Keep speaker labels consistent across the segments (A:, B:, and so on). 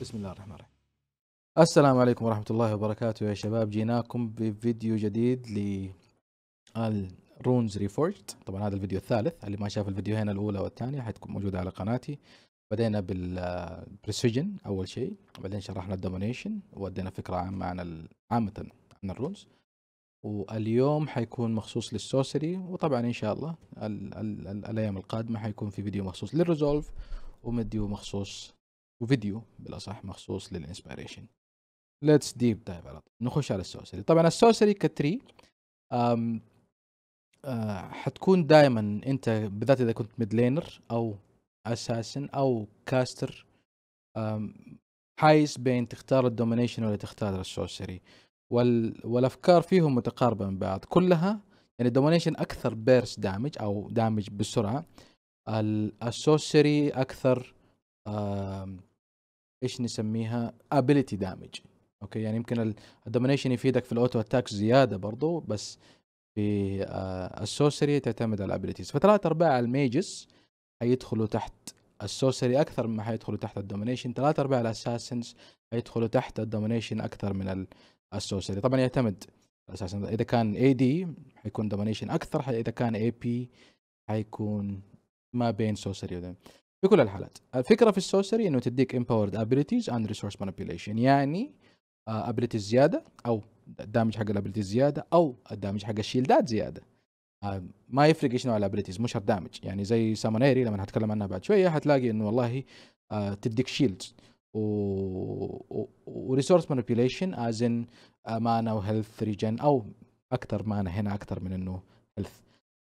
A: بسم الله الرحمن الرحيم السلام عليكم ورحمة الله وبركاته يا شباب جيناكم بفيديو جديد للرونز ريفورجد طبعا هذا الفيديو الثالث اللي ما شاف الفيديو هنا الأولى والثانية حتكون موجودة على قناتي بدينا بالبريسيجن أول شيء بعدين شرحنا الدومينيشن وادينا فكرة عامة عن عامة عن الرونز واليوم حيكون مخصوص للسوسري وطبعا ان شاء الله الايام القادمه حيكون في فيديو مخصوص للريزولف ومديو مخصوص وفيديو بالاصح مخصوص للانسبيريشن ليتس ديب دايف على طول نخش على السوسري طبعا السوسري كتري أم أه حتكون دائما انت بالذات اذا كنت لينر او اساسن او كاستر حايز بين تختار الدومينيشن ولا تختار السوسري وال والافكار فيهم متقاربه من بعض كلها يعني الدومينيشن اكثر بيرس دامج او دامج بسرعه السوسري اكثر ايش نسميها ability دامج اوكي يعني يمكن الدومينيشن يفيدك في الاوتو اتاك زياده برضو بس في آه، السوسري تعتمد على الابيلتيز فثلاث ارباع الميجس حيدخلوا تحت السوسري اكثر مما حيدخلوا تحت الدومينيشن ثلاث ارباع الاساسنز حيدخلوا تحت الدومينيشن اكثر من السوسري طبعا يعتمد اساسا اذا كان اي دي حيكون دومينيشن اكثر اذا كان اي بي حيكون ما بين سوسري ودم. في كل الحالات الفكره في السوسري انه تديك امباورد ابيليتيز اند ريسورس مانيبيوليشن يعني ابيلتيز آه، زياده او الدامج حق الابيلتيز زياده او الدامج حق الشيلدات زياده آه، ما يفرق ايش نوع الابيلتيز مش الدامج يعني زي سامونيري لما هتكلم عنها بعد شويه حتلاقي انه والله آه، تديك شيلدز و وريسورس مانيبيوليشن از ان مانا وهيلث ريجن او اكثر مانا هنا اكثر من انه هيلث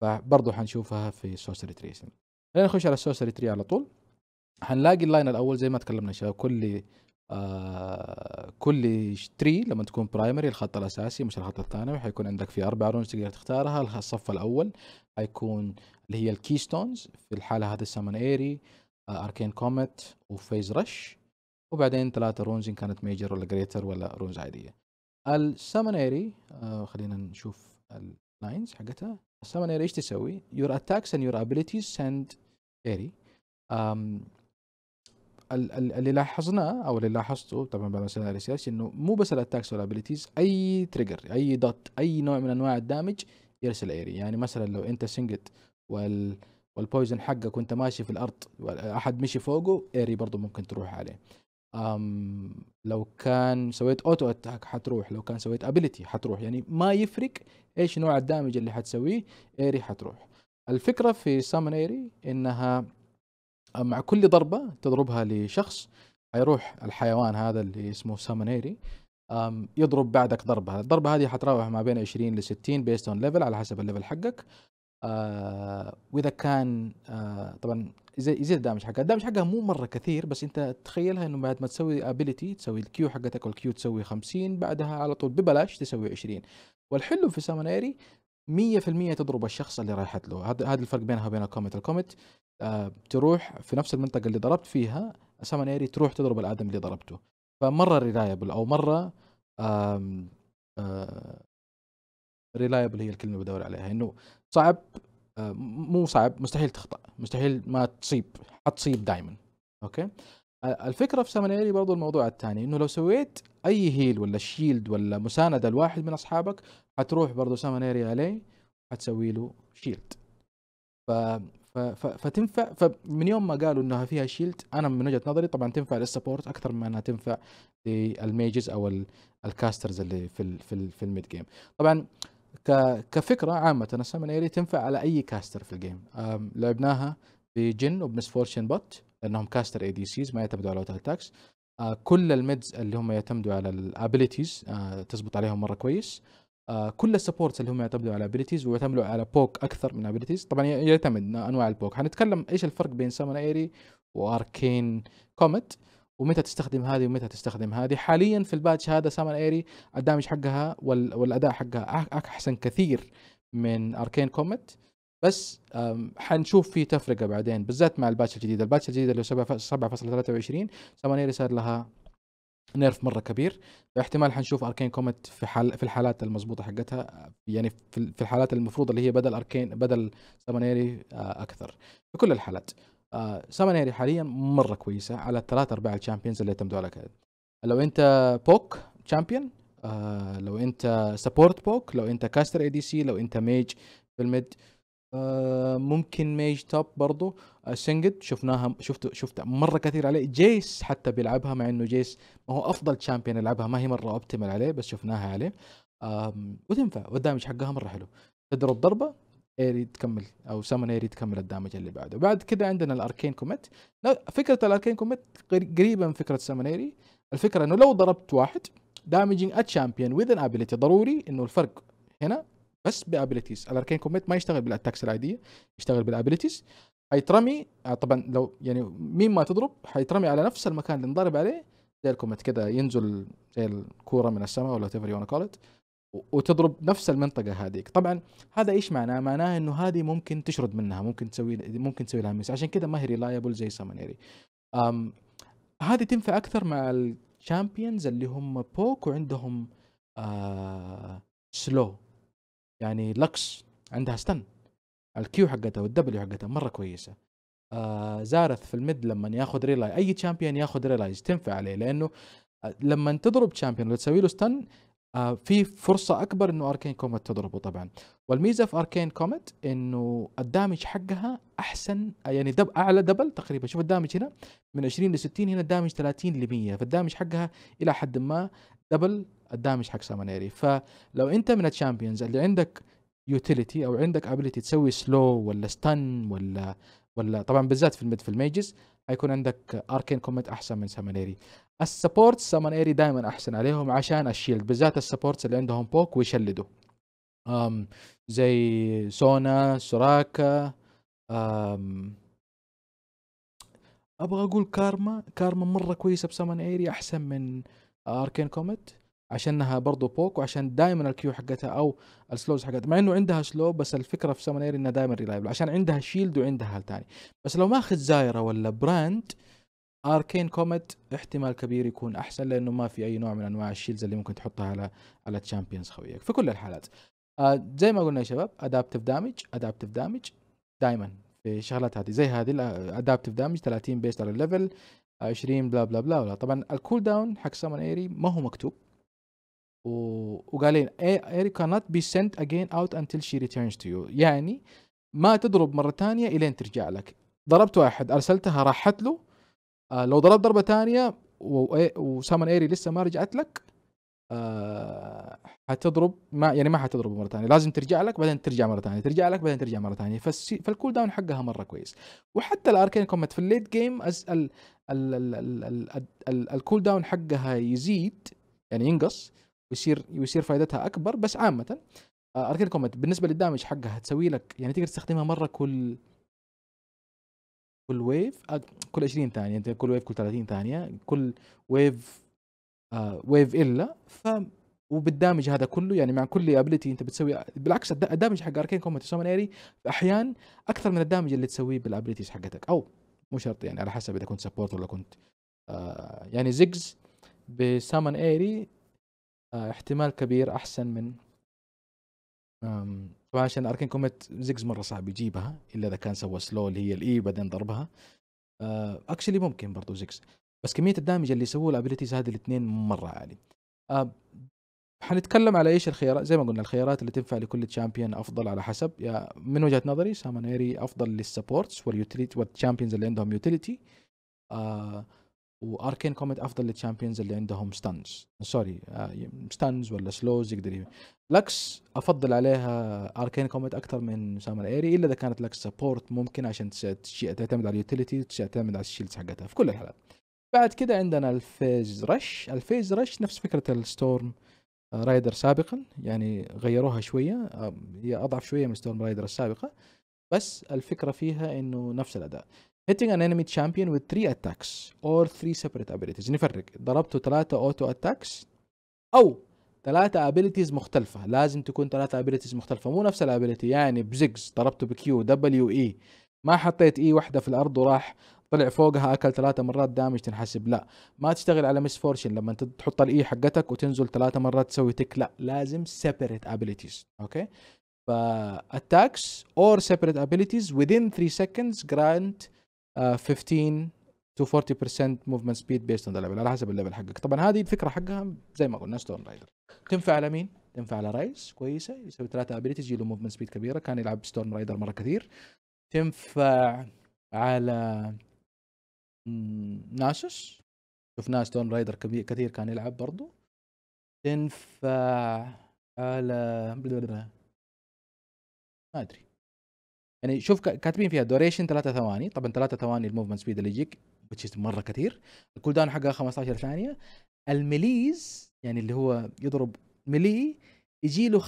A: فبرضه حنشوفها في سوسري تريسنج خلينا إيه، نخش على السوسري تري على طول هنلاقي اللاين الاول زي ما تكلمنا شباب كل آه كل تري لما تكون برايمري الخط الاساسي مش الخط الثانوي حيكون عندك في اربع رونز تقدر تختارها الصف الاول حيكون اللي هي الكيستونز في الحاله هذه السمن ايري آه اركين كوميت وفيز رش وبعدين ثلاثه رونز ان كانت ميجر ولا جريتر ولا رونز عاديه السمن ايري آه خلينا نشوف اللاينز حقتها السامونير ايش تسوي؟ your attacks and your abilities send ايري um, اللي لاحظناه او اللي لاحظته طبعا بعد ما سوينا ريسيرش انه مو بس الاتاكس والابيلتيز اي تريجر اي دوت اي نوع من انواع الدامج يرسل ايري يعني مثلا لو انت سنجت وال والبويزن حقك وانت ماشي في الارض احد مشي فوقه ايري برضه ممكن تروح عليه أم لو كان سويت اوتو اتاك حتروح لو كان سويت ابيلتي حتروح يعني ما يفرق ايش نوع الدامج اللي حتسويه ايري حتروح الفكره في سامن ايري انها مع كل ضربه تضربها لشخص حيروح الحيوان هذا اللي اسمه سامن ايري يضرب بعدك ضربه الضربه هذه حتراوح ما بين 20 ل 60 بيست اون ليفل على حسب الليفل حقك آه واذا كان آه طبعا يزيد الدامج حقها الدامج حقها مو مره كثير بس انت تخيلها انه بعد ما تسوي ابيليتي تسوي الكيو حقتك والكيو تسوي 50 بعدها على طول ببلاش تسوي 20 والحلو في سامونيري 100% تضرب الشخص اللي رايحت له هذا هذا الفرق بينها وبين الكوميت الكوميت آه تروح في نفس المنطقه اللي ضربت فيها سامونيري تروح تضرب الادم اللي ضربته فمره ريلايبل او مره ريلايبل آه، هي الكلمه اللي بدور عليها انه صعب آه، مو صعب مستحيل تخطأ مستحيل ما تصيب حتصيب دائما اوكي آه، الفكره في سامانيري برضو الموضوع الثاني انه لو سويت اي هيل ولا شيلد ولا مسانده لواحد من اصحابك حتروح برضو سامانيري عليه حتسوي له شيلد ف... ف... ف... فتنفع فمن يوم ما قالوا انها فيها شيلد انا من وجهه نظري طبعا تنفع للسبورت اكثر ما انها تنفع للميجز او ال... الكاسترز اللي في ال... في, ال... في الميد جيم طبعا كفكره عامه ايري تنفع على اي كاستر في الجيم لعبناها بجن فورشن بوت لانهم كاستر اي دي سيز ما يعتمدوا على الاوتو اتاكس آه، كل الميدز اللي هم يعتمدوا على الابيلتيز آه تزبط عليهم مره كويس آه، كل السبورتس اللي هم يعتمدوا على الابيلتيز ويعتمدوا على بوك اكثر من الابيلتيز طبعا يعتمد انواع البوك حنتكلم ايش الفرق بين سامن ايري واركين كوميت ومتى تستخدم هذه ومتى تستخدم هذه حاليا في الباتش هذا سامن ايري الدامج حقها والاداء حقها احسن كثير من اركين كومت بس حنشوف في تفرقه بعدين بالذات مع الباتش الجديده الباتش الجديده اللي هو 7.23 سامن ايري صار لها نيرف مره كبير فاحتمال حنشوف اركين كومت في حال في الحالات المضبوطه حقتها يعني في الحالات المفروض اللي هي بدل اركين بدل ايري آه، اكثر في كل الحالات آه، سامانيري حاليا مره كويسه على الثلاث ارباع الشامبيونز اللي اعتمدوا على كذا لو انت بوك شامبيون آه لو انت سبورت بوك لو انت كاستر اي دي سي لو انت ميج في الميد آه ممكن ميج توب برضو آه سنجد شفناها شفت شفت مره كثير عليه جيس حتى بيلعبها مع انه جيس ما هو افضل شامبيون يلعبها ما هي مره اوبتيمال عليه بس شفناها عليه وتنفع والدامج حقها مره حلو تضرب ضربه ايري تكمل او سامون ايري تكمل الدامج اللي بعده بعد كده عندنا الاركين كوميت فكره الاركين كوميت قريبه من فكره سامون ايري الفكره انه لو ضربت واحد دامجينج اتشامبيون وذ ان ابيلتي ضروري انه الفرق هنا بس بابيليتيز الاركين كوميت ما يشتغل بالاتاكس العاديه يشتغل بالابيليتيز حيترمي آه، طبعا لو يعني مين ما تضرب حيترمي على نفس المكان اللي انضرب عليه زي الكوميت كده ينزل زي الكوره من السماء ولا تيفر يو كول وتضرب نفس المنطقه هذيك طبعا هذا ايش معناه معناه انه هذه ممكن تشرد منها ممكن تسوي ممكن تسوي لها ميس عشان كذا ما هي ريلايبل زي سامونيري هذه تنفع اكثر مع الشامبيونز اللي هم بوك وعندهم آه سلو يعني لكس عندها ستن الكيو حقتها والدبليو حقتها مره كويسه آه زارث في الميد لما ياخذ ريلاي اي شامبيون ياخذ ريلايز تنفع عليه لانه آه، لما تضرب شامبيون وتسوي له ستن آه في فرصه اكبر انه اركين كوميت تضربه طبعا والميزه في اركين كوميت انه الدامج حقها احسن يعني دب اعلى دبل تقريبا شوف الدامج هنا من 20 ل 60 هنا الدامج 30 ل 100 فالدامج حقها الى حد ما دبل الدامج حق سامانيري فلو انت من الشامبيونز اللي عندك يوتيليتي او عندك ابيليتي تسوي سلو ولا ستن ولا ولا طبعا بالذات في الميد في الميجز حيكون عندك اركين كوميت احسن من سامانيري السبورت سامانيري دائما احسن عليهم عشان الشيلد بالذات السبورتس اللي عندهم بوك ويشلدوا أم زي سونا سوراكا أم ابغى اقول كارما كارما مره كويسه بسمن ايري احسن من اركين كوميت عشانها برضه بوك وعشان دائما الكيو حقتها او السلوز حقتها مع انه عندها سلو بس الفكره في سمنير انها دائما ريلايبل عشان عندها شيلد وعندها ثاني بس لو ماخذ زايره ولا براند اركين كومت احتمال كبير يكون احسن لانه ما في اي نوع من انواع الشيلز اللي ممكن تحطها على على تشامبيونز خويك في كل الحالات آه زي ما قلنا يا شباب ادابتف دامج ادابتف دامج دائما في الشغلات هذه زي هذه ادابتف دامج 30 بيست على الليفل 20 بلا بلا بلا, بلا. طبعا الكول داون حق سامون ايري ما هو مكتوب وقال لي cannot be sent again out until she returns to you يعني ما تضرب مرة ثانية إلين ترجع لك ضربت واحد أرسلتها راحت له آه لو ضربت ضربة ثانية وسامن ايري لسه ما رجعت لك آه حتضرب ما يعني ما حتضرب مرة ثانية لازم ترجع لك بعدين ترجع مرة ثانية ترجع لك بعدين ترجع مرة ثانية فالكول داون حقها مرة كويس وحتى الاركين كومت في الليت جيم الكول داون حقها يزيد يعني ينقص ويصير ويصير فائدتها اكبر بس عامه آه، اركيد كومنت بالنسبه للدامج حقها تسوي لك يعني تقدر تستخدمها مره كل كل ويف آه، كل 20 ثانيه انت كل ويف كل 30 ثانيه كل ويف آه ويف الا ف وبالدامج هذا كله يعني مع كل ابيلتي انت بتسوي بالعكس الدامج حق اركين كومنت سومن ايري احيان اكثر من الدامج اللي تسويه بالابيلتيز حقتك او مو شرط يعني على حسب اذا كنت سبورت ولا كنت آه يعني زيجز بسامن ايري آه، احتمال كبير احسن من طبعا عشان اركن كوميت زيجز مره صعب يجيبها الا اذا كان سوى سلو اللي هي الاي e بعدين ضربها اكشلي آه، ممكن برضو زيجز بس كميه الدامج اللي يسووه الابيلتيز هذه الاثنين مره عالي آه، حنتكلم على ايش الخيارات زي ما قلنا الخيارات اللي تنفع لكل تشامبيون افضل على حسب يا من وجهه نظري سامانيري افضل للسبورتس واليوتيليتي والتشامبيونز اللي عندهم يوتيليتي آه واركين كوميت افضل للشامبيونز اللي عندهم ستانز سوري آه، ستانز ولا سلوز يقدر لكس افضل عليها اركين كوميت اكثر من سامر ايري الا اذا كانت لك سبورت ممكن عشان تعتمد على اليوتيليتي تعتمد على الشيلدز حقتها في كل الحالات بعد كده عندنا الفيز رش الفيز رش نفس فكره الستورم رايدر سابقا يعني غيروها شويه هي اضعف شويه من ستورم رايدر السابقه بس الفكره فيها انه نفس الاداء hitting an enemy champion with 3 attacks or 3 separate abilities نفرق ضربته 3 اوتو attacks او 3 abilities مختلفة لازم تكون 3 abilities مختلفة مو نفس الابيليتي يعني بزيجز ضربته بكيو دبليو اي e. ما حطيت اي e واحدة في الارض وراح طلع فوقها اكل 3 مرات دامج تنحسب لا ما تشتغل على مس فورشن لما تحط الاي e حقتك وتنزل 3 مرات تسوي تك لا لازم separate abilities اوكي فاتاكس اور سيبريت ابيليتيز within 3 seconds grant 15 آه، to 40% movement speed based on the level على حسب الليفل حقك طبعا هذه الفكره حقها زي ما قلنا ستون رايدر تنفع على مين؟ تنفع على رايس كويسه يسوي ثلاثه ابيلتيز يجي له موفمنت سبيد كبيره كان يلعب ستون رايدر مره كثير تنفع على ناسوس شفناه ستون رايدر كبير كثير كان يلعب برضو تنفع على ما ادري يعني شوف كاتبين فيها دوريشن ثلاثة ثواني طبعا ثلاثة ثواني الموفمنت سبيد اللي يجيك مره كثير الكول داون حقها 15 ثانيه المليز يعني اللي هو يضرب ملي يجي له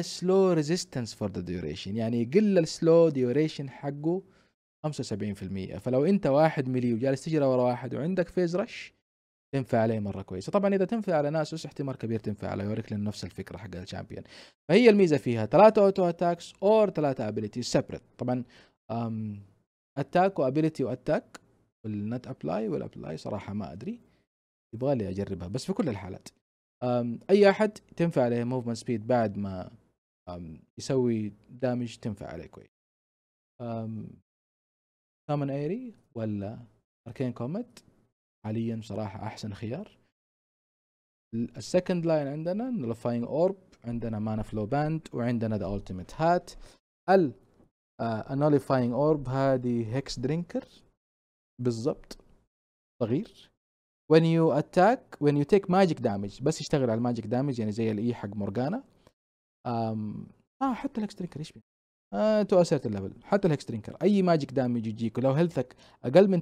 A: 75% سلو ريزيستنس فور ذا ديوريشن يعني يقل السلو ديوريشن حقه 75% فلو انت واحد ملي وجالس تجري ورا واحد وعندك فيز رش تنفع عليه مره كويسه طبعا اذا تنفع على ناسوس احتمال كبير تنفع على يوريك لان نفس الفكره حق الشامبيون فهي الميزه فيها ثلاثه اوتو اتاكس اور ثلاثه ابيليتي سيبريت طبعا اتاك وابيليتي واتاك والنت ابلاي والابلاي صراحه ما ادري يبغى لي اجربها بس في كل الحالات اي احد تنفع عليه موفمنت سبيد بعد ما يسوي دامج تنفع عليه كويس كومن ايري ولا اركين كوميت حاليا بصراحه احسن خيار السكند لاين عندنا نولفاينج اورب عندنا مانا فلو باند وعندنا ذا التيميت هات ال انوليفاينج آه، اورب هذه هيكس درينكر بالضبط صغير when you attack when you take magic damage بس يشتغل على الماجيك دامج يعني زي الاي e حق مورجانا اه حتى الاكس درينكر ايش بيه آه، تو اسيرت الليفل حتى الهكس درينكر اي ماجيك دامج يجيك ولو هيلثك اقل من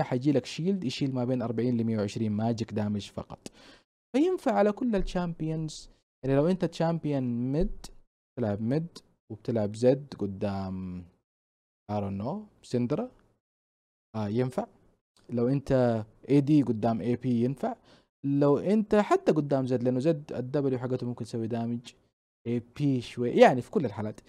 A: 30% حيجي لك شيلد يشيل ما بين 40 ل 120 ماجيك دامج فقط فينفع على كل الشامبيونز يعني لو انت تشامبيون ميد تلعب ميد وبتلعب زد قدام ارون نو سندرا آه ينفع لو انت اي دي قدام اي بي ينفع لو انت حتى قدام زد لانه زد الدبليو حقته ممكن تسوي دامج اي بي شوي يعني في كل الحالات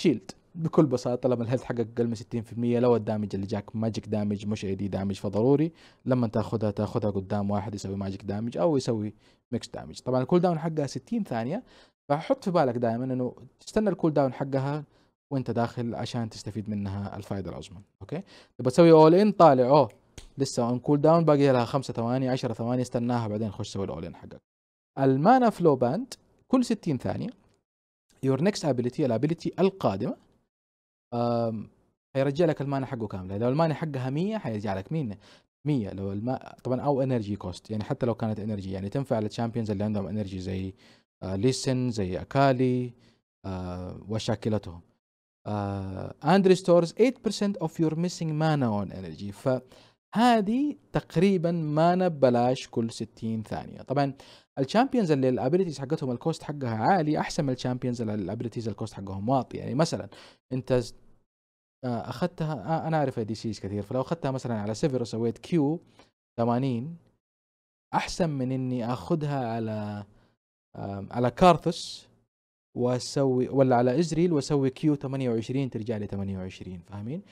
A: شيلد بكل بساطه لما الهيلث حقك اقل من 60% لو الدامج اللي جاك ماجيك دامج مش اي دي دامج فضروري لما تاخذها تاخذها قدام واحد يسوي ماجيك دامج او يسوي ميكس دامج طبعا الكول داون حقها 60 ثانيه فحط في بالك دائما انه تستنى الكول داون حقها وانت داخل عشان تستفيد منها الفائده العظمى اوكي تبى تسوي اول ان طالع اوه لسه اون كول داون باقي لها 5 ثواني 10 ثواني استناها بعدين خش سوي الاول ان حقك المانا فلو باند كل 60 ثانيه يور نكست ابيلتي الابيلتي القادمه هيرجع لك المانا حقه كامله لو المانا حقها 100 حيرجع لك 100 100 لو الماء طبعا او انرجي كوست يعني حتى لو كانت انرجي يعني تنفع للشامبيونز اللي عندهم انرجي زي آه ليسن زي اكالي آه وشاكلتهم اند آه، uh, restores 8% of your missing mana on energy ف هذه تقريبا مانا ببلاش كل 60 ثانيه طبعا الشامبيونز اللي الابيلتيز حقتهم الكوست حقها عالي احسن من الشامبيونز اللي الابيلتيز الكوست حقهم واطي يعني مثلا انت آه، اخذتها آه، انا اعرف اي دي سيز كثير فلو اخذتها مثلا على سيفر وسويت كيو 80 احسن من اني اخذها على على كارثوس واسوي ولا على ازريل واسوي كيو 28 ترجع لي 28 فاهمين؟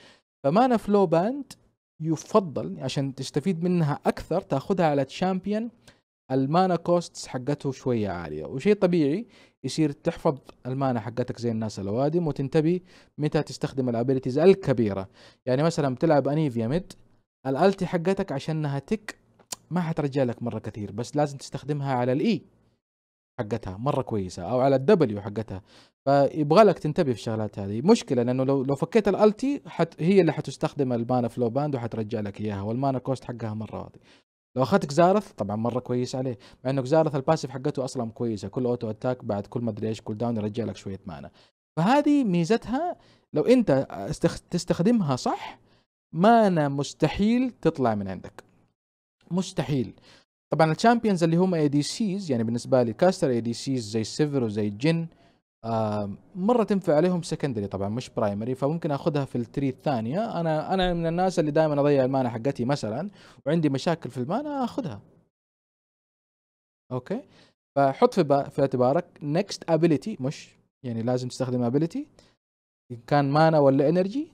A: فمانا فلو باند يفضل عشان تستفيد منها اكثر تاخذها على تشامبيون المانا كوستس حقته شوية عالية وشيء طبيعي يصير تحفظ المانا حقتك زي الناس الاوادم وتنتبه متى تستخدم الابيلتيز الكبيرة يعني مثلا بتلعب انيفيا ميد الالتي حقتك عشانها تك ما حترجع لك مرة كثير بس لازم تستخدمها على الاي حقتها مره كويسه او على الدبليو حقتها فيبغى لك تنتبه في الشغلات هذه مشكله لانه لو لو فكيت الالتي حت هي اللي حتستخدم المانا فلو باند وحترجع لك اياها والمانا كوست حقها مره واطي لو اخذت زارث طبعا مره كويس عليه مع انه زارث الباسيف حقته اصلا كويسه كل اوتو اتاك بعد كل ما ادري ايش كول داون يرجع لك شويه مانا فهذه ميزتها لو انت تستخدمها صح مانا مستحيل تطلع من عندك مستحيل طبعا الشامبيونز اللي هم اي دي سيز يعني بالنسبه لي كاستر اي دي سيز زي سيفر وزي جن آه مره تنفع عليهم سكندري طبعا مش برايمري فممكن اخذها في التري الثانيه انا انا من الناس اللي دائما اضيع المانا حقتي مثلا وعندي مشاكل في المانا اخذها اوكي فحط في في اعتبارك نكست ابيلتي مش يعني لازم تستخدم ابيلتي كان مانا ولا انرجي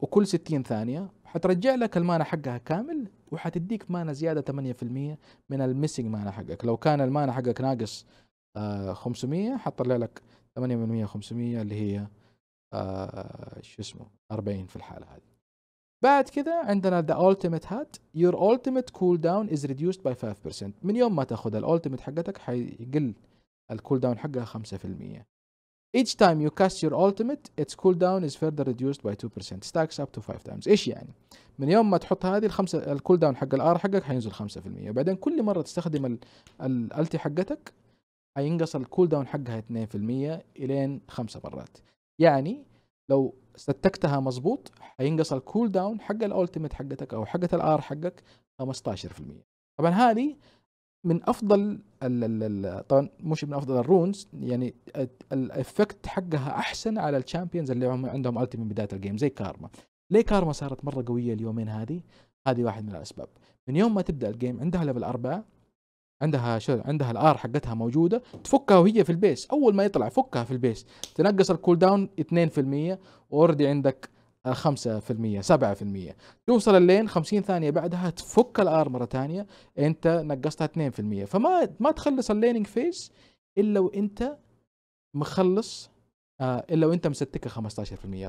A: وكل 60 ثانيه حترجع لك المانا حقها كامل وحتديك مانا زياده 8% من الميسنج مانا حقك لو كان المانا حقك ناقص 500 آه، حتطلع لك 8% من 100 500 اللي هي آه، شو اسمه 40 في الحاله هذه بعد كذا عندنا التيميت ultimate يور التيميت كول داون از reduced باي 5% من يوم ما تاخذ الالتيميت حقتك حيقل الكول داون حقها 5% each time you cast your ultimate its cooldown is further reduced by 2% stacks up to 5 times ايش يعني من يوم ما تحط هذه الخمسه الكول داون حق الار حقك حينزل 5% بعدين كل مره تستخدم الالتي حقتك حينقص الكول داون حقها 2% الين 5 مرات يعني لو ستكتها مظبوط حينقص الكول داون حق الالتيميت حقتك او حقه الار حقك 15% طبعا هذه من افضل طبعا مش من افضل الرونز يعني الافكت حقها احسن على الشامبيونز اللي هم عندهم التي من بدايه الجيم زي كارما ليه كارما صارت مره قويه اليومين هذه هذه واحد من الاسباب من يوم ما تبدا الجيم عندها ليفل أربعة عندها شو عندها الار حقتها موجوده تفكها وهي في البيس اول ما يطلع فكها في البيس تنقص الكول داون 2% واوريدي عندك 5% 7% توصل اللين 50 ثانيه بعدها تفك الار مره ثانيه انت نقصتها 2% فما ما تخلص الليننج فيس الا وانت مخلص آه، الا وانت مستكه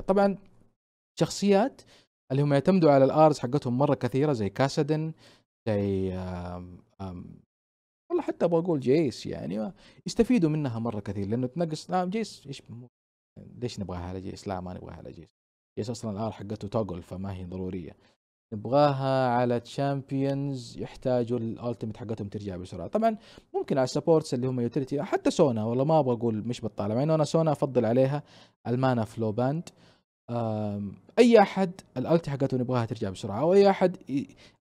A: 15% طبعا شخصيات اللي هم يعتمدوا على الارز حقتهم مره كثيره زي كاسدن زي والله حتى ابغى اقول جيس يعني يستفيدوا منها مره كثير لانه تنقص لا جيس ايش ليش نبغاها على جيس؟ لا ما نبغاها على جيس هي اصلا الار حقته توجل فما هي ضروريه نبغاها على تشامبيونز يحتاجوا الالتيميت حقتهم ترجع بسرعه طبعا ممكن على السبورتس اللي هم يوتيليتي حتى سونا والله ما ابغى اقول مش بطاله مع انه انا سونا افضل عليها المانا فلو باند اي احد الالتي حقته نبغاها ترجع بسرعه او اي احد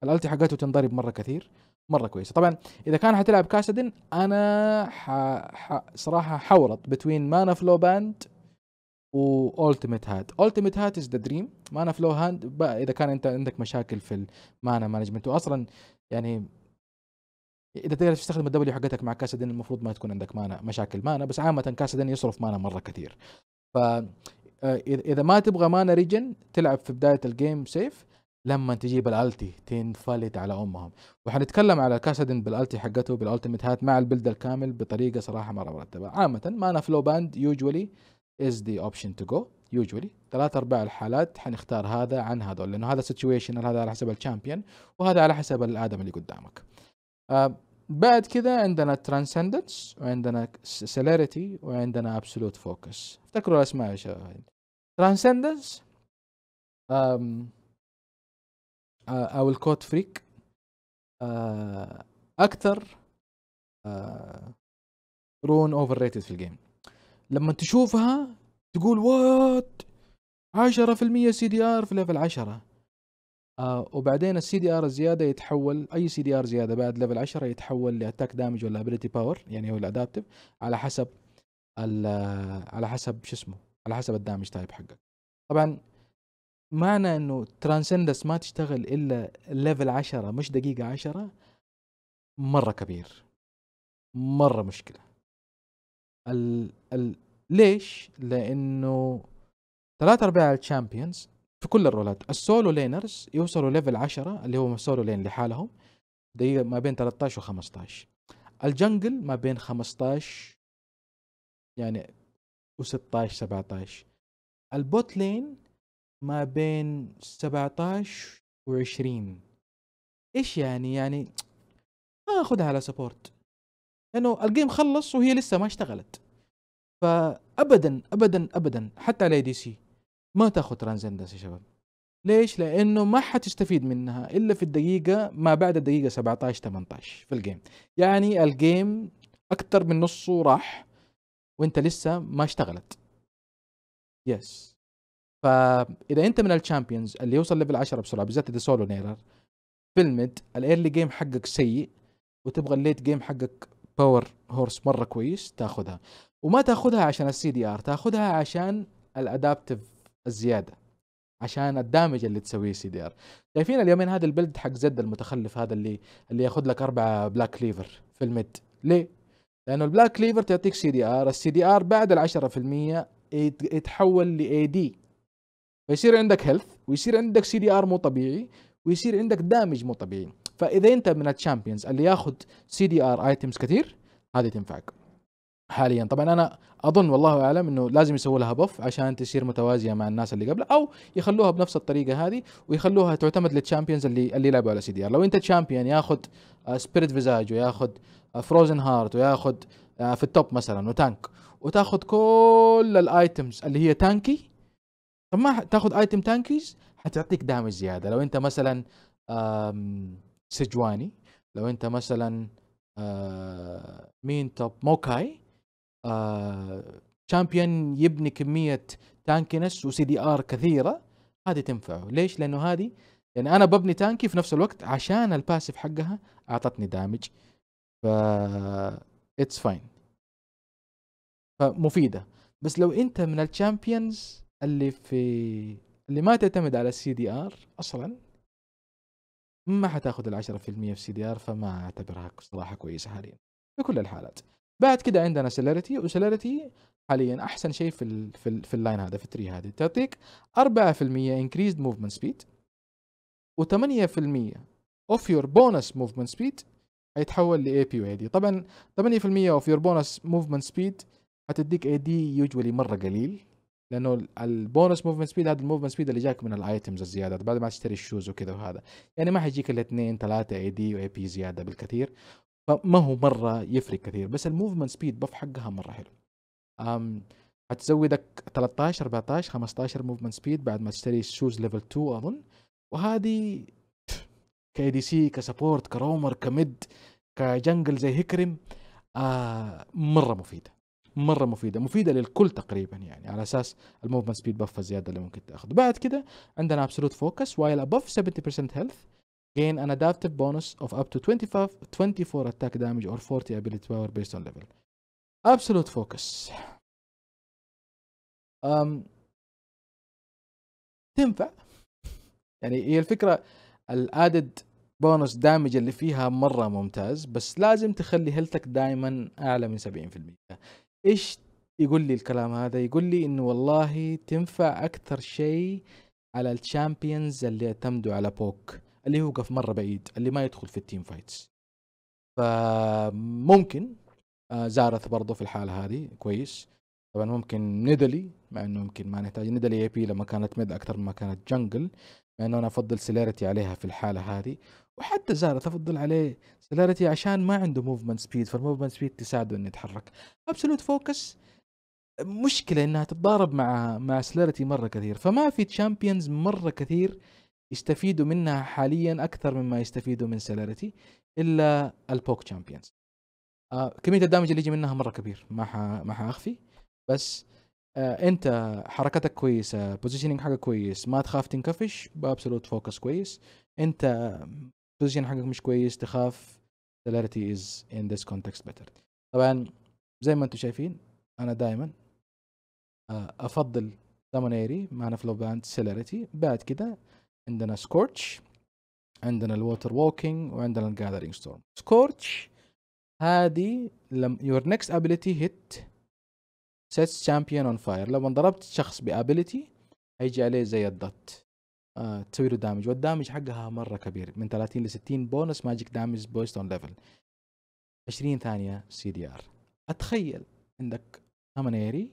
A: الالتي حقته تنضرب مره كثير مره كويسه طبعا اذا كان حتلعب كاسدن انا ح... ح... صراحه حورط بتوين مانا فلو باند والتيميت هات التيميت هات از ذا دريم مانا فلو هاند اذا كان انت عندك مشاكل في المانا مانجمنت واصلا يعني اذا تقدر تستخدم الدبليو حقتك مع كاسدين المفروض ما تكون عندك مانا مشاكل مانا بس عامه كاسدين يصرف مانا مره كثير ف آه، اذا ما تبغى مانا ريجن تلعب في بدايه الجيم سيف لما تجيب الالتي تنفلت على امهم وحنتكلم على كاسدن بالالتي حقته بالالتيميت هات مع البلد الكامل بطريقه صراحه مره مرتبه عامه مانا فلو باند يوجولي is the option to go usually ثلاث ارباع الحالات حنختار هذا عن هذول لانه هذا situational هذا على حسب الشامبيون وهذا على حسب الادم اللي قدامك Uh, بعد كذا عندنا ترانسندنس وعندنا سيلريتي وعندنا ابسولوت فوكس افتكروا الاسماء يا شباب ترانسندنس آه، او الكوت فريك آه، اكثر رون اوفر ريتد في الجيم لما تشوفها تقول وات 10% سي دي ار في ليفل 10 آه وبعدين السي دي ار الزياده يتحول اي سي دي ار زياده بعد ليفل 10 يتحول لاتاك دامج ولا ابيلتي باور يعني هو الادابتيف على حسب على حسب شو اسمه على حسب الدامج تايب حقك طبعا معنى انه ترانسندس ما تشتغل الا ليفل 10 مش دقيقه 10 مره كبير مره مشكله ال ال ليش؟ لانه ثلاثة ارباع الشامبيونز في كل الرولات السولو لينرز يوصلوا ليفل 10 اللي هو السولو لين لحالهم دي ما بين 13 و15 الجنجل ما بين 15 يعني و16 17 البوت لين ما بين 17 و20 ايش يعني يعني ما اخذها على سبورت لانه الجيم خلص وهي لسه ما اشتغلت فابدا ابدا ابدا حتى على دي سي ما تاخذ ترانزندنس يا شباب ليش؟ لانه ما حتستفيد منها الا في الدقيقه ما بعد الدقيقه 17 18 في الجيم يعني الجيم اكثر من نصه راح وانت لسه ما اشتغلت يس فاذا انت من الشامبيونز اللي يوصل ليفل 10 بسرعه بالذات اذا سولو نيرر في الميد الايرلي جيم حقك سيء وتبغى الليت جيم حقك باور هورس مره كويس تاخذها وما تاخذها عشان السي دي ار تاخذها عشان الادابتف الزياده عشان الدامج اللي تسويه سي دي ار شايفين اليومين هذا البلد حق زد المتخلف هذا اللي اللي ياخذ لك اربعه بلاك ليفر في الميد ليه؟ لانه البلاك ليفر تعطيك سي دي ار السي دي ار بعد ال 10% يتحول لاي دي فيصير عندك هيلث ويصير عندك سي دي ار مو طبيعي ويصير عندك دامج مو طبيعي فاذا انت من الشامبيونز اللي ياخذ سي دي ار ايتمز كثير هذه تنفعك حاليا طبعا انا اظن والله اعلم انه لازم يسووا لها بف عشان تصير متوازيه مع الناس اللي قبلها او يخلوها بنفس الطريقه هذه ويخلوها تعتمد للشامبيونز اللي اللي يلعبوا على سي دي ار لو انت شامبيون ياخذ سبيريت آه، فيزاج وياخذ فروزن آه، هارت وياخذ آه، في التوب مثلا وتانك وتاخذ كل الايتمز اللي هي تانكي طب ما تاخذ ايتم تانكيز حتعطيك دامج زياده لو انت مثلا سجواني لو انت مثلا آه مين توب موكاي آه شامبيون يبني كميه تانكنس وسي دي ار كثيره هذه تنفعه ليش لانه هذه يعني انا ببني تانكي في نفس الوقت عشان الباسف حقها اعطتني دامج ف اتس فاين فمفيده بس لو انت من الشامبيونز اللي في اللي ما تعتمد على السي دي ار اصلا ما حتاخذ ال 10% في سي دي ار فما اعتبرها صراحه كويسه حاليا في كل الحالات بعد كده عندنا سيلاريتي وسيلاريتي حاليا احسن شيء في الـ في, في اللاين هذا في التري هذه تعطيك 4% انكريزد موفمنت سبيد و8% اوف يور بونس موفمنت سبيد هيتحول لاي بي واي دي طبعا 8% اوف يور بونس موفمنت سبيد هتديك اي دي يوجولي مره قليل لانه البونس موفمنت سبيد هذا الموفمنت سبيد اللي جاك من الايتمز الزياده بعد ما تشتري الشوز وكذا وهذا يعني ما حيجيك الا اثنين ثلاثه اي دي واي بي زياده بالكثير فما هو مره يفرق كثير بس الموفمنت سبيد بف حقها مره حلو أم هتزودك 13 14 15 موفمنت سبيد بعد ما تشتري الشوز ليفل 2 اظن وهذه كاي دي سي كسبورت كرومر كميد كجنجل زي هيكرم آه مره مفيده مره مفيده مفيده للكل تقريبا يعني على اساس الموفمنت سبيد بف الزياده اللي ممكن تاخذ بعد كده عندنا ابسولوت فوكس وايل ابوف 70% هيلث gain an adaptive bonus of up to 25 24 attack damage or 40 ability power based on level absolute focus أم um, تنفع يعني هي الفكره الادد بونس دامج اللي فيها مره ممتاز بس لازم تخلي هيلثك دائما اعلى من 70% إيش يقول لي الكلام هذا يقول لي انه والله تنفع اكثر شيء على الشامبيونز اللي اعتمدوا على بوك اللي يوقف مره بعيد اللي ما يدخل في التيم فايتس فممكن آه زارث برضه في الحاله هذه كويس طبعا ممكن ندلي مع انه ممكن ما نحتاج ندلي اي بي لما كانت ميد اكثر مما كانت جنجل مع انه انا افضل سيلاريتي عليها في الحاله هذه وحتى زارث افضل عليه سلاريتي عشان ما عنده موفمنت سبيد فالموفمنت سبيد تساعده انه يتحرك ابسولوت فوكس مشكله انها تتضارب مع مع سلاريتي مره كثير فما في تشامبيونز مره كثير يستفيدوا منها حاليا اكثر مما يستفيدوا من سلاريتي الا البوك تشامبيونز آه كميه الدمج اللي يجي منها مره كبير ما ح... ما حاخفي بس آه انت حركتك كويسه بوزيشننج حقك كويس ما تخاف تنكفش بابسولوت فوكس كويس انت البوزيشن حقك مش كويس تخاف سلاريتي از ان ذيس كونتكست بيتر طبعا زي ما انتم شايفين انا دائما آه، افضل سامونيري معنا فلو باند سيلاريتي بعد كده عندنا سكورتش عندنا الووتر ووكينج وعندنا الجاذرينج ستورم سكورتش هذه لم يور نكست ابيليتي هيت سيتس شامبيون اون فاير لما ضربت شخص بابيليتي هيجي عليه زي الضغط آه تسوي له دامج والدامج حقها مره كبير من 30 ل 60 بونس ماجيك دامج بوست اون ليفل 20 ثانيه سي دي ار اتخيل عندك امانيري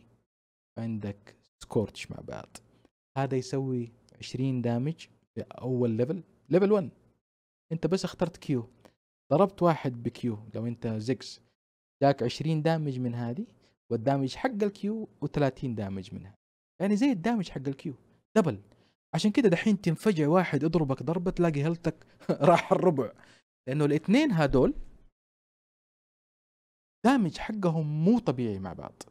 A: وعندك سكورتش مع بعض هذا يسوي 20 دامج في اول ليفل ليفل 1 انت بس اخترت كيو ضربت واحد بكيو لو انت زكس جاك 20 دامج من هذه والدامج حق الكيو و30 دامج منها يعني زي الدامج حق الكيو دبل عشان كده دحين تنفجع واحد يضربك ضربه تلاقي هيلتك راح الربع لانه الاثنين هذول دامج حقهم مو طبيعي مع بعض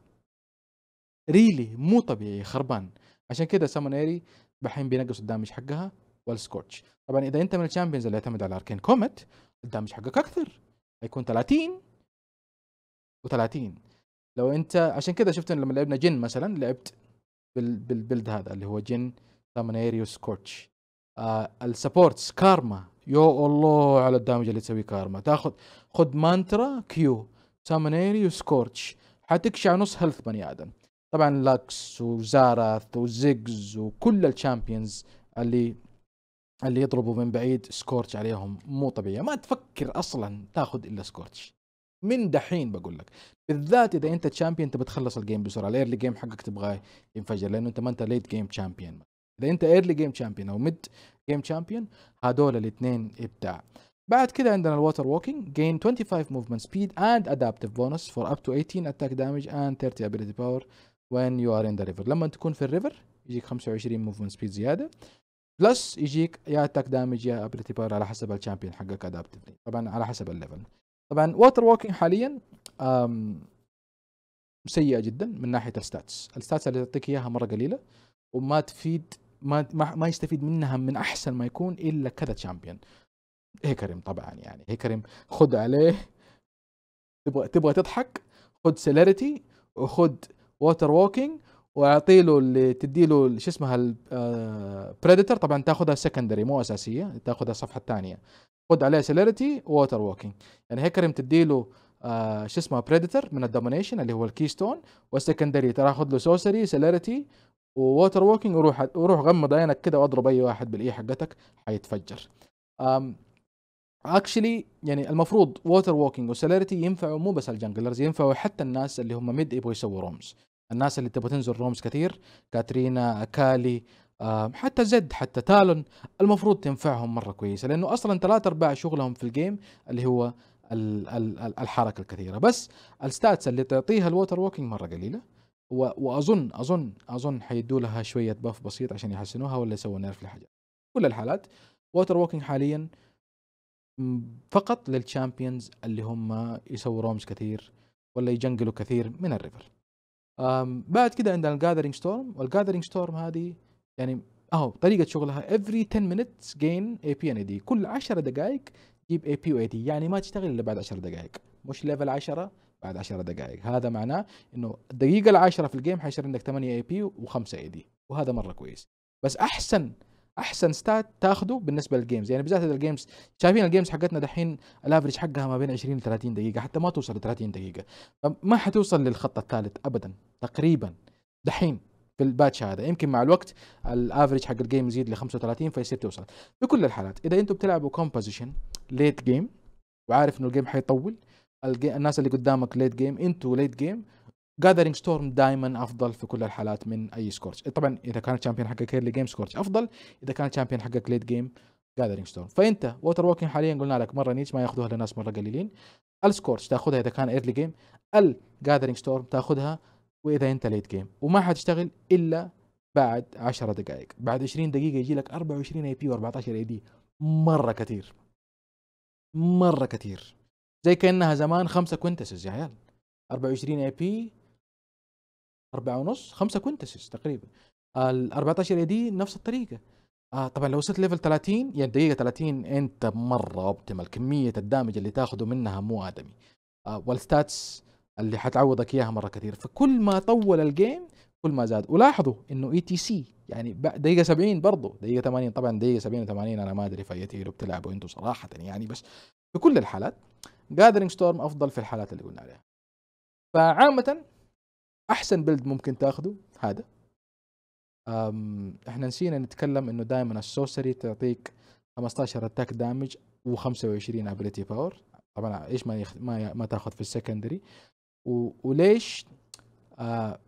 A: ريلي مو طبيعي خربان عشان كده سامونيري دحين بينقص الدامج حقها والسكوتش طبعا اذا انت من الشامبيونز اللي يعتمد على اركين كوميت الدامج حقك اكثر هيكون 30 و30 لو انت عشان كده شفت لما لعبنا جن مثلا لعبت بالبلد هذا اللي هو جن ثمنيريوس كوتش آه السبورتس كارما يو الله على الدامج اللي تسويه كارما تاخذ خذ مانترا كيو ثمنيريوس كوتش حتقشع نص هيلث بني ادم طبعا لاكس وزاراث وزيجز وكل الشامبيونز اللي اللي يضربوا من بعيد سكورتش عليهم مو طبيعي ما تفكر اصلا تاخذ الا سكورتش من دحين بقول لك بالذات اذا انت تشامبيون انت بتخلص الجيم بسرعه الايرلي جيم حقك تبغاه ينفجر لانه انت ما انت ليت جيم تشامبيون اذا انت ايرلي جيم تشامبيون او ميد جيم تشامبيون هذول الاثنين ابداع بعد كده عندنا الواتر ووكينج جين 25 موفمنت سبيد اند ادابتيف بونس فور اب تو 18 اتاك دامج اند 30 ابيليتي باور وين يو ار ان ذا ريفر لما تكون في الريفر يجيك 25 موفمنت سبيد زياده بلس يجيك يا اتاك دامج يا ابيليتي باور على حسب الشامبيون حقك ادابتفلي طبعا على حسب الليفل طبعا ووتر ووكينج حاليا سيئه جدا من ناحيه الستاتس الستاتس اللي تعطيك اياها مره قليله وما تفيد ما ما يستفيد منها من احسن ما يكون الا كذا تشامبيون هيكرم طبعا يعني هيكرم خد عليه تبغى تبغى تضحك خد سيلاريتي وخد ووتر ووكينج واعطي له اللي تدي له شو اسمها البريدتر آه، طبعا تاخذها سكندري مو اساسيه تاخذها الصفحه الثانيه خد عليها سيلاريتي ووتر ووكينج يعني هيكرم تدي له آه شو اسمه بريدتر من الدومينيشن اللي هو الكيستون والسكندري تاخذ له سوسري سيلاريتي ووتر ووكينج وروح وروح غمض عينك كده واضرب اي واحد بالاي حقتك حيتفجر اكشلي يعني المفروض ووتر ووكينج وسلاريتي ينفعوا مو بس الجنجلرز ينفعوا حتى الناس اللي هم ميد يبغوا يسووا رومز الناس اللي تبغى تنزل رومز كثير كاترينا اكالي حتى زد حتى تالون المفروض تنفعهم مره كويسه لانه اصلا ثلاث ارباع شغلهم في الجيم اللي هو الحركه الكثيره بس الستاتس اللي تعطيها الووتر ووكينج مره قليله واظن اظن اظن حيدوا لها شويه باف بسيط عشان يحسنوها ولا يسووا نيرف لحاجه كل الحالات ووتر ووكينج حاليا فقط للشامبيونز اللي هم يسووا رومز كثير ولا يجنقلوا كثير من الريفر بعد كده عندنا الجاذرينج ستورم والجاذرينج ستورم هذه يعني اهو طريقه شغلها every 10 minutes gain اي بي ان دي كل 10 دقائق جيب اي بي واي دي يعني ما تشتغل الا بعد 10 دقائق مش ليفل 10 بعد 10 دقائق هذا معناه انه الدقيقه العاشره في الجيم حيصير عندك 8 اي بي و5 اي دي وهذا مره كويس بس احسن احسن ستات تاخده بالنسبه للجيمز يعني بالذات اذا الجيمز شايفين الجيمز حقتنا دحين الافرج حقها ما بين 20 ل 30 دقيقه حتى ما توصل ل 30 دقيقه فما حتوصل للخط الثالث ابدا تقريبا دحين في الباتش هذا يمكن مع الوقت الافرج حق الجيم يزيد ل 35 فيصير توصل بكل الحالات اذا انتم بتلعبوا كومبوزيشن ليت جيم وعارف انه الجيم حيطول الناس اللي قدامك ليت جيم انتوا ليت جيم جاذرينج ستورم دائما افضل في كل الحالات من اي سكورتش طبعا اذا كان الشامبيون حقك ايرلي جيم سكورتش افضل اذا كان الشامبيون حقك ليت جيم جاذرينج ستورم فانت ووتر ووكينج حاليا قلنا لك مره نيتش ما ياخذوها لناس مره قليلين السكورتش تاخذها اذا كان ايرلي جيم الجاذرينج ستورم تاخذها واذا انت ليت جيم وما حتشتغل الا بعد 10 دقائق بعد 20 دقيقه يجي لك 24 اي بي و14 اي دي مره كثير مره كثير زي كانها زمان خمسة كوينتسز يا عيال 24 اي بي 4 ونص 5 كوينتسز تقريبا ال 14 اي دي نفس الطريقه آه طبعا لو وصلت ليفل 30 يعني دقيقه 30 انت مره اوبتيمال كميه الدامج اللي تاخذه منها مو ادمي آه والستاتس اللي حتعوضك اياها مره كثير فكل ما طول الجيم كل ما زاد ولاحظوا انه اي تي سي يعني دقيقه 70 برضه دقيقه 80 طبعا دقيقه 70 و80 انا ما ادري في اي تيلو بتلعبوا انتم صراحه يعني بس في كل الحالات جاذرينج ستورم افضل في الحالات اللي قلنا عليها فعامه احسن بيلد ممكن تاخده هذا أم احنا نسينا نتكلم انه دائما السوسري تعطيك 15 اتاك دامج و25 ابيليتي باور طبعا ايش ما يخ... ما, ي... ما تاخذ في السكندري و... وليش آه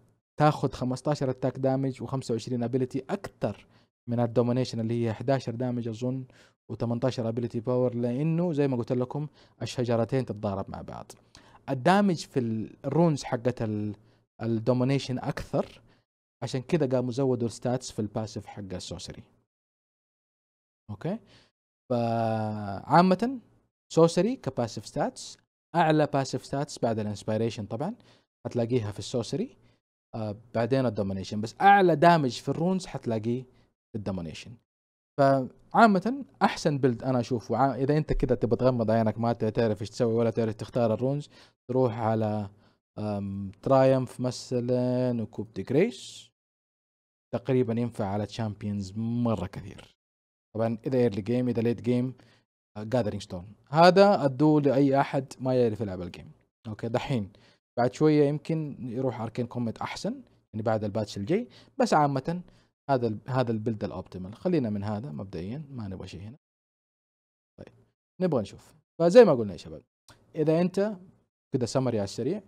A: تاخذ 15 اتاك دامج و25 ابيليتي اكثر من الدومينيشن اللي هي 11 دامج اظن و18 ابيلتي باور لانه زي ما قلت لكم الشجرتين تتضارب مع بعض الدامج في الرونز حقت الدومينيشن اكثر عشان كذا قاموا زودوا الستاتس في الباسيف حق السوسري اوكي فعامة سوسري كباسيف ستاتس اعلى باسيف ستاتس بعد الانسبيريشن طبعا هتلاقيها في السوسري آه بعدين الدومينيشن بس اعلى دامج في الرونز حتلاقيه في الدومينيشن فعامة احسن بلد انا اشوفه اذا انت كذا تبى تغمض عينك ما تعرف ايش تسوي ولا تعرف تختار الرونز تروح على ترايمف مثلا وكوب دي جريس تقريبا ينفع على تشامبيونز مره كثير طبعا اذا ايرلي جيم اذا ليت جيم جاذرينج ستون هذا ادوه لاي احد ما يعرف يلعب الجيم اوكي دحين بعد شويه يمكن يروح اركين كوميت احسن يعني بعد الباتش الجاي بس عامه هذا الـ هذا البلد الاوبتيمال خلينا من هذا مبدئيا ما نبغى شيء هنا طيب نبغى نشوف فزي ما قلنا يا شباب اذا انت كذا سمري على السريع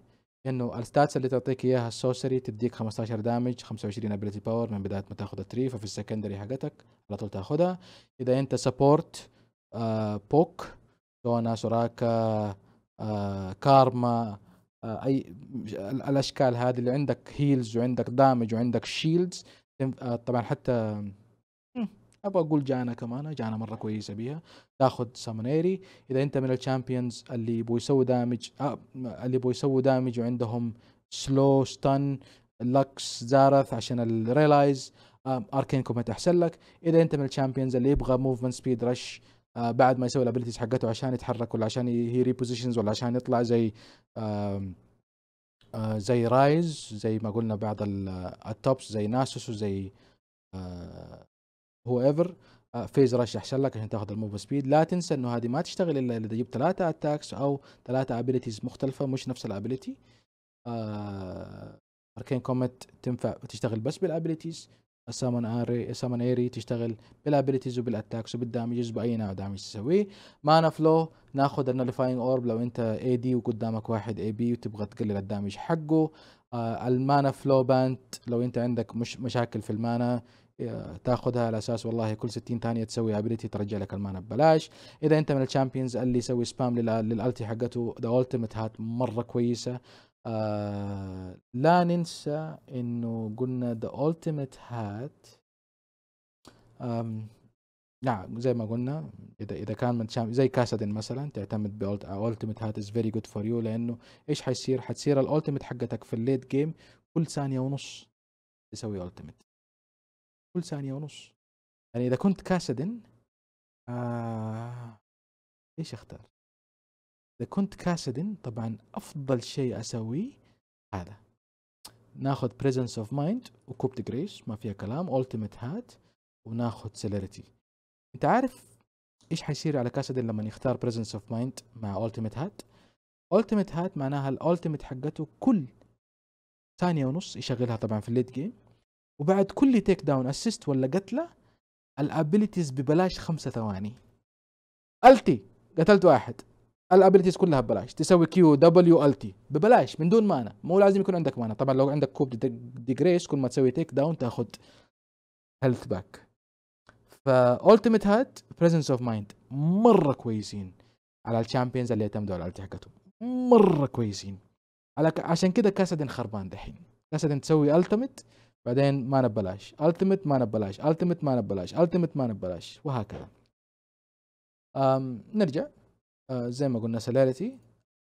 A: انه الستاتس اللي تعطيك اياها السوسري تديك 15 دامج 25 ابيلتي باور من بدايه ما تاخذ التري ففي السكندري حقتك على طول تاخذها اذا انت سبورت آه بوك دونا سوراكا آه كارما آه اي الاشكال هذه اللي عندك هيلز وعندك دامج وعندك شيلدز آه، طبعا حتى ابغى اقول جانا كمان جانا مره كويسه بيها تاخذ سامونيري اذا انت من الشامبيونز اللي يبغوا يسووا دامج آه اللي يبغوا يسووا دامج وعندهم سلو ستان لكس زارث عشان الريلايز آه اركين كومنت احسن لك اذا انت من الشامبيونز اللي يبغى موفمنت سبيد رش آه بعد ما يسوي الابيلتيز حقته عشان يتحرك ولا عشان هي ريبوزيشنز ولا عشان يطلع زي آه آه، زي رايز زي ما قلنا بعض آه، التوبس زي ناسوس وزي هو آه، ايفر فيز رش احسن لك عشان تاخذ الموف سبيد لا تنسى انه هذه ما تشتغل الا اذا جبت ثلاثه اتاكس او ثلاثه ابيلتيز مختلفه مش نفس الابيلتي اركين كوميت تنفع تشتغل بس بالابيلتيز السامون اري السامون اري تشتغل بالابيلتيز وبالاتاكس وبالدامجز باي نوع دامج تسويه مانا فلو ناخذ النوليفاينج اورب لو انت اي دي وقدامك واحد اي بي وتبغى تقلل الدامج حقه آه المانا فلو بانت لو انت عندك مش مشاكل في المانا آه، تاخذها على اساس والله كل 60 ثانيه تسوي ابيلتي ترجع لك المانا ببلاش اذا انت من الشامبيونز اللي يسوي سبام للالتي حقته ذا التيمت هات مره كويسه آه لا ننسى انه قلنا the ultimate hat نعم زي ما قلنا اذا اذا كان شام زي كاسدن مثلا تعتمد آه، ultimate هات از فيري جود فور يو لانه ايش حيصير؟ حتصير ultimate حقتك في الليت جيم كل ثانيه ونص تسوي ultimate كل ثانيه ونص يعني اذا كنت كاسدن آه ايش اختار؟ إذا كنت كاسد طبعا أفضل شيء أسويه هذا ناخذ presence اوف مايند وكوب جريس ما فيها كلام ultimate هات وناخذ celerity انت عارف ايش حيصير على كاسد لما يختار بريزنس اوف مايند مع ultimate هات ultimate هات معناها الالتيميت حقته كل ثانية ونص يشغلها طبعا في الليد جيم وبعد كل تيك داون اسيست ولا قتلة الابيلتيز ببلاش خمسة ثواني التي قتلت واحد الابيلتيز كلها ببلاش تسوي كيو دبليو ال تي ببلاش من دون مانا مو لازم يكون عندك مانا طبعا لو عندك كوب ديجريس كل ما تسوي تيك داون تاخذ هيلث باك فالتيميت هات بريزنس اوف مايند مره كويسين على الشامبيونز اللي يعتمدوا على الالتي حقتهم مره كويسين على ك... عشان كذا كاسدن خربان دحين كاسدن تسوي التيميت بعدين ما ببلاش التيميت ما ببلاش التيميت ما ببلاش التيميت ما ببلاش وهكذا أم نرجع آه، زي ما قلنا سلالتي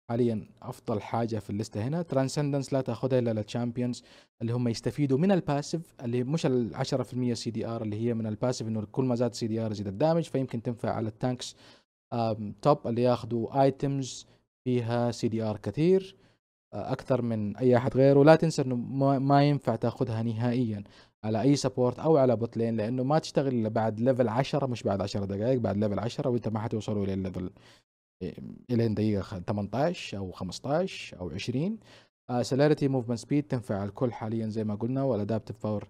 A: حاليا افضل حاجه في الليسته هنا ترانسندنس لا تاخذها الا للتشامبيونز اللي هم يستفيدوا من الباسيف اللي مش ال 10% سي دي ار اللي هي من الباسيف انه كل ما زاد سي دي ار يزيد الدامج فيمكن تنفع على التانكس توب اللي ياخذوا ايتمز فيها سي دي ار كثير آه، اكثر من اي احد غيره لا تنسى انه ما, ما ينفع تاخذها نهائيا على اي سبورت او على بوت لين لانه ما تشتغل الا بعد ليفل 10 مش بعد 10 دقائق بعد ليفل 10 وانت ما حتوصلوا الى الليفل الين دقيقه 18 او 15 او 20 سلاريتي موفمنت سبيد تنفع الكل حاليا زي ما قلنا والادابتف باور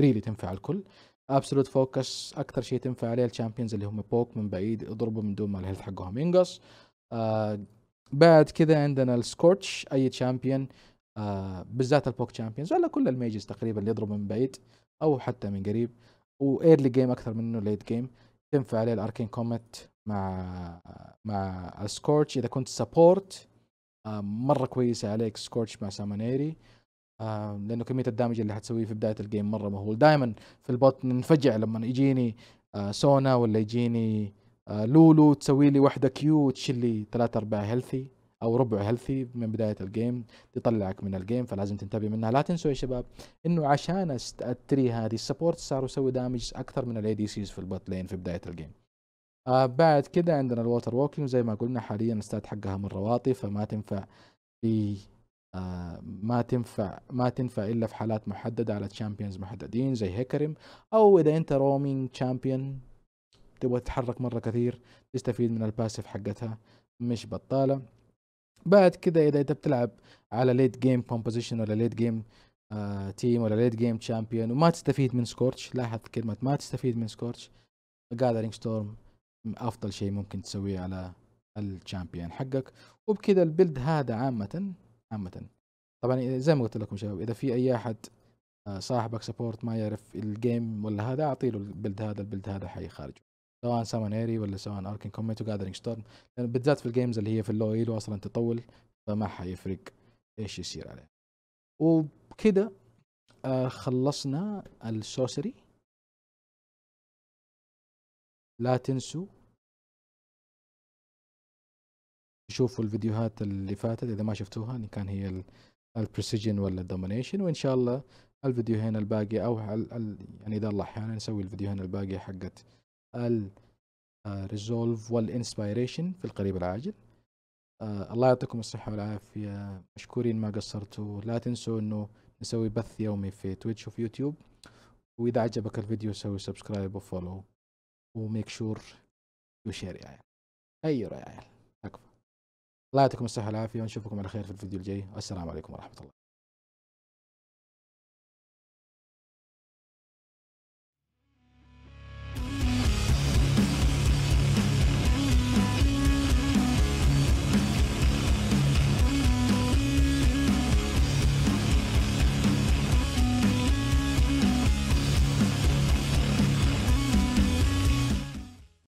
A: ريلي تنفع الكل ابسولوت فوكس اكثر شيء تنفع عليه الشامبيونز اللي هم بوك من بعيد يضربوا من دون ما الهيلث حقهم ينقص آه، بعد كذا عندنا السكورتش اي شامبيون آه، بالذات البوك شامبيونز ولا كل الميجز تقريبا اللي يضربوا من بعيد او حتى من قريب وايرلي جيم اكثر منه ليت جيم تنفع عليه الاركين كوميت مع مع سكورتش اذا كنت سبورت آه، مره كويسه عليك سكورتش مع سامانيري آه، لانه كميه الدامج اللي حتسويه في بدايه الجيم مره مهول دائما في البوت ننفجع لما يجيني آه، سونا ولا يجيني لولو تسوي لي واحده كيو تشيل لي ثلاثة ارباع هيلثي او ربع هيلثي من بدايه الجيم تطلعك من الجيم فلازم تنتبه منها لا تنسوا يا شباب انه عشان التري هذه السبورت صاروا يسوي دامج اكثر من الاي دي سيز في البوت لين في بدايه الجيم آه بعد كده عندنا الووتر ووكينج زي ما قلنا حاليا الستات حقها من رواطي فما تنفع في آه ما تنفع ما تنفع الا في حالات محدده على تشامبيونز محددين زي هيكرم او اذا انت رومينج تشامبيون تبغى تتحرك مره كثير تستفيد من الباسف حقتها مش بطاله بعد كده اذا انت بتلعب على ليد جيم كومبوزيشن ولا ليد جيم آه تيم ولا ليد جيم تشامبيون وما تستفيد من سكورتش لاحظ كلمه ما تستفيد من سكورتش جاذرينج ستورم افضل شيء ممكن تسويه على الشامبيون حقك وبكذا البيلد هذا عامه عامه طبعا زي ما قلت لكم شباب اذا في اي احد آه، صاحبك سبورت ما يعرف الجيم ولا هذا اعطي له البيلد هذا البيلد هذا خارج سواء سامونيري ولا سواء اركن كوميت وجاذرينج ستورم يعني بالذات في الجيمز اللي هي في اللو ايلو اصلا تطول فما حيفرق ايش يصير عليه وبكذا آه، خلصنا السوسري لا تنسوا شوفوا الفيديوهات اللي فاتت اذا ما شفتوها ان كان هي البريسيجن ولا الدومينيشن وان شاء الله الفيديوهين الباقي او الـ يعني اذا الله احيانا نسوي الفيديوهين الباقي حقت الريزولف آه، والانسبيريشن في القريب العاجل آه الله يعطيكم الصحه والعافيه مشكورين ما قصرتوا لا تنسوا انه نسوي بث يومي في تويتش وفي يوتيوب واذا عجبك الفيديو سوي سبسكرايب وفولو وميك شور وشير يا عيال ايوه يا عيال تكفى الله يعطيكم الصحه والعافيه ونشوفكم على خير في الفيديو الجاي والسلام عليكم ورحمه الله